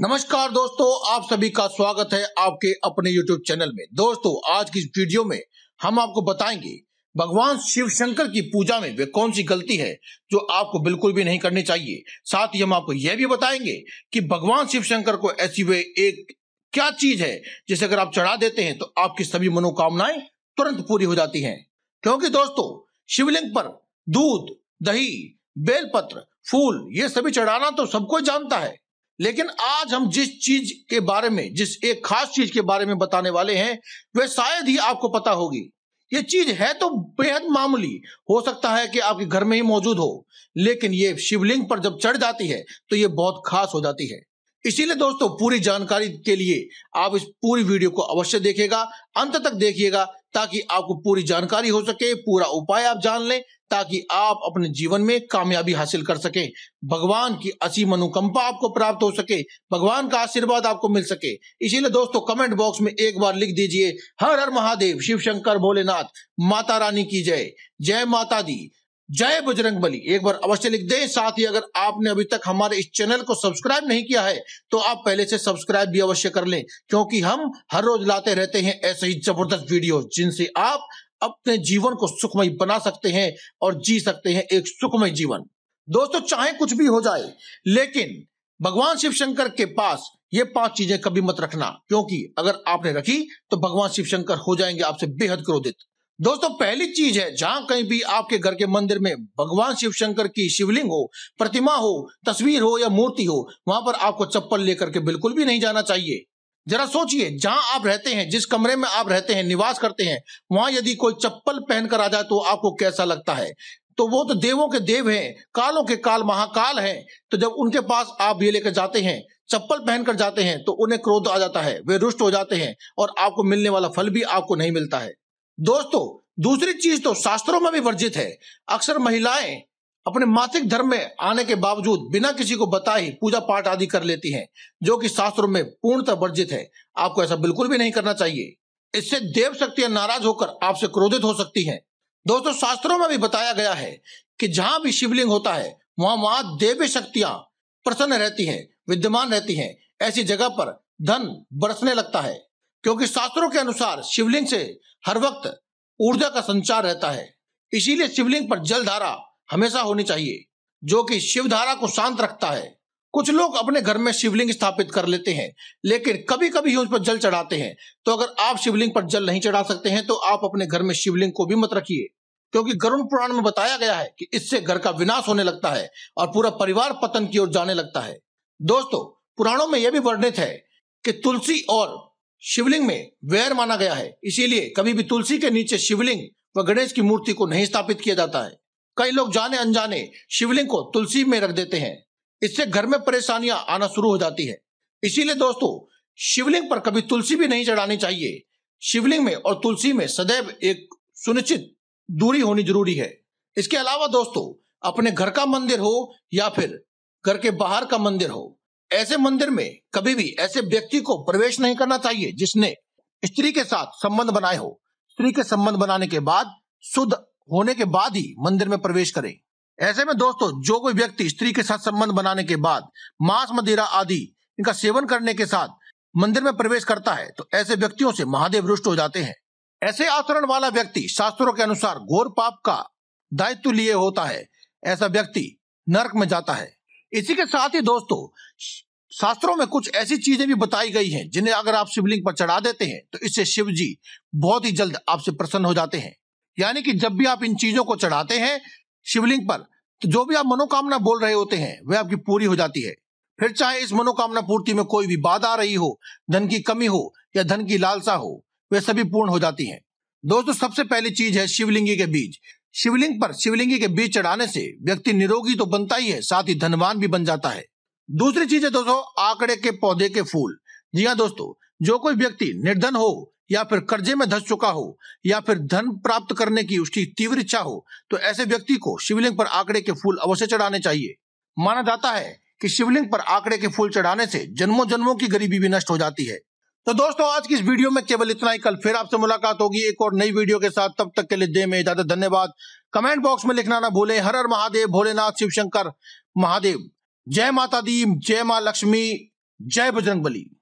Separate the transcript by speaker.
Speaker 1: नमस्कार दोस्तों आप सभी का स्वागत है आपके अपने YouTube चैनल में दोस्तों आज की वीडियो में हम आपको बताएंगे भगवान शिव शंकर की पूजा में वे कौन सी गलती है जो आपको बिल्कुल भी नहीं करनी चाहिए साथ ही हम आपको यह भी बताएंगे कि भगवान शिव शंकर को ऐसी वे एक क्या चीज है जिसे अगर आप चढ़ा देते हैं तो आपकी सभी मनोकामनाएं तुरंत पूरी हो जाती हैं क्योंकि दोस्तों शिवलिंग पर दूध दही बेलपत्र फूल ये सभी चढ़ाना तो सबको जानता है लेकिन आज हम जिस चीज के बारे में जिस एक खास चीज के बारे में बताने वाले हैं वह शायद ही आपको पता होगी ये चीज है तो बेहद मामूली हो सकता है कि आपके घर में ही मौजूद हो लेकिन ये शिवलिंग पर जब चढ़ जाती है तो ये बहुत खास हो जाती है इसीलिए दोस्तों पूरी जानकारी के लिए आप इस पूरी वीडियो को अवश्य देखेगा अंत तक देखिएगा ताकि आपको पूरी जानकारी हो सके पूरा उपाय आप जान लें ताकि आप अपने जीवन में कामयाबी हासिल कर सके भगवान की असीम अनुकंपा आपको प्राप्त हो सके भगवान का आशीर्वाद आपको मिल सके इसीलिए दोस्तों कमेंट बॉक्स में एक बार लिख दीजिए हर हर महादेव शिव शंकर भोलेनाथ माता रानी की जय जय माता दी जय बजरंग बली एक बार अवश्य लिख दें साथ ही अगर आपने अभी तक हमारे इस चैनल को सब्सक्राइब नहीं किया है तो आप पहले से सब्सक्राइब भी अवश्य कर लें क्योंकि हम हर रोज लाते रहते हैं ऐसे ही जबरदस्त वीडियो जिनसे आप अपने जीवन को सुखमय बना सकते हैं और जी सकते हैं एक सुखमय जीवन दोस्तों चाहे कुछ भी हो जाए लेकिन भगवान शिव शंकर के पास ये पांच चीजें कभी मत रखना क्योंकि अगर आपने रखी तो भगवान शिव शंकर हो जाएंगे आपसे बेहद क्रोधित दोस्तों पहली चीज है जहां कहीं भी आपके घर के मंदिर में भगवान शिव शंकर की शिवलिंग हो प्रतिमा हो तस्वीर हो या मूर्ति हो वहां पर आपको चप्पल लेकर के बिल्कुल भी नहीं जाना चाहिए जरा सोचिए जहां आप रहते हैं जिस कमरे में आप रहते हैं निवास करते हैं वहां यदि कोई चप्पल पहनकर आ जाए तो आपको कैसा लगता है तो वो तो देवों के देव हैं कालों के काल महाकाल हैं तो जब उनके पास आप ये लेकर जाते हैं चप्पल पहनकर जाते हैं तो उन्हें क्रोध आ जाता है वे रुष्ट हो जाते हैं और आपको मिलने वाला फल भी आपको नहीं मिलता है दोस्तों दूसरी चीज तो शास्त्रों में भी वर्जित है अक्सर महिलाएं अपने मासिक धर्म में आने के बावजूद बिना किसी को बताए ही पूजा पाठ आदि कर लेती हैं जो कि शास्त्रों में पूर्णतः वर्जित है आपको ऐसा बिल्कुल भी नहीं करना चाहिए इससे देव शक्तियां नाराज होकर आपसे क्रोधित हो सकती हैं दोस्तों शास्त्रों में भी बताया गया है कि जहां भी शिवलिंग होता है वहां वहां देवी शक्तियां प्रसन्न रहती हैं विद्यमान रहती हैं ऐसी जगह पर धन बरसने लगता है क्योंकि शास्त्रों के अनुसार शिवलिंग से हर वक्त ऊर्जा का संचार रहता है इसीलिए शिवलिंग पर जल धारा हमेशा होनी चाहिए जो कि शिवधारा को शांत रखता है कुछ लोग अपने घर में शिवलिंग स्थापित कर लेते हैं लेकिन कभी कभी ही उस पर जल चढ़ाते हैं तो अगर आप शिवलिंग पर जल नहीं चढ़ा सकते हैं तो आप अपने घर में शिवलिंग को भी मत रखिए क्योंकि गरुण पुराण में बताया गया है कि इससे घर का विनाश होने लगता है और पूरा परिवार पतन की ओर जाने लगता है दोस्तों पुराणों में यह भी वर्णित है कि तुलसी और शिवलिंग में वैर माना गया है इसीलिए कभी भी तुलसी के नीचे शिवलिंग व गणेश की मूर्ति को नहीं स्थापित किया जाता है कई लोग जाने अनजाने शिवलिंग को तुलसी में रख देते हैं इससे घर में परेशानियां आना शुरू हो जाती है इसीलिए दोस्तों शिवलिंग पर कभी तुलसी भी नहीं चढ़ानी चाहिए शिवलिंग में और तुलसी में सदैव एक सुनिश्चित दूरी होनी जरूरी है इसके अलावा दोस्तों अपने घर का मंदिर हो या फिर घर के बाहर का मंदिर हो ऐसे मंदिर में कभी भी ऐसे व्यक्ति को प्रवेश नहीं करना चाहिए जिसने स्त्री के साथ संबंध बनाए हो स्त्री के संबंध बनाने के बाद शुद्ध होने के बाद ही मंदिर में प्रवेश करें ऐसे में दोस्तों जो कोई व्यक्ति स्त्री के साथ संबंध बनाने के बाद मांस मदिरा आदि इनका सेवन करने के साथ मंदिर में प्रवेश करता है तो ऐसे व्यक्तियों से महादेव रुष्ट हो जाते हैं ऐसे आचरण वाला व्यक्ति शास्त्रों के अनुसार घोर पाप का दायित्व लिए होता है ऐसा व्यक्ति नरक में जाता है इसी के साथ ही दोस्तों शास्त्रों में कुछ ऐसी चीजें भी बताई गई हैं जिन्हें अगर आप शिवलिंग पर चढ़ा देते हैं तो इससे शिव जी बहुत ही जल्द आपसे प्रसन्न हो जाते हैं यानी कि जब भी आप इन चीजों को चढ़ाते हैं शिवलिंग पर तो जो भी आप मनोकामना बोल रहे होते हैं वह आपकी पूरी हो जाती है फिर चाहे इस मनोकामना पूर्ति में कोई भी बाधा आ रही हो धन की कमी हो या धन की लालसा हो वे सभी पूर्ण हो जाती हैं दोस्तों सबसे पहली चीज है शिवलिंगी के बीज शिवलिंग पर शिवलिंगी के बीज चढ़ाने से व्यक्ति निरोगी तो बनता ही है साथ ही धनवान भी बन जाता है दूसरी चीज है दोस्तों आंकड़े के पौधे के फूल जी हाँ दोस्तों जो कोई व्यक्ति निर्धन हो या फिर कर्जे में धस चुका हो या फिर धन प्राप्त करने की उसकी तीव्र इच्छा हो तो ऐसे व्यक्ति को शिवलिंग पर आंकड़े के फूल अवश्य चढ़ाने चाहिए माना जाता है कि शिवलिंग पर आंकड़े के फूल चढ़ाने से जन्मों जन्मों की गरीबी भी नष्ट हो जाती है तो दोस्तों आज की इस वीडियो में केवल इतना ही कल फिर आपसे मुलाकात होगी एक और नई वीडियो के साथ तब तक के लिए दे में ज्यादा धन्यवाद कमेंट बॉक्स में लिखना ना भूले हर हर महादेव भोलेनाथ शिव शंकर महादेव जय माता दी जय माँ लक्ष्मी जय बजरंग बली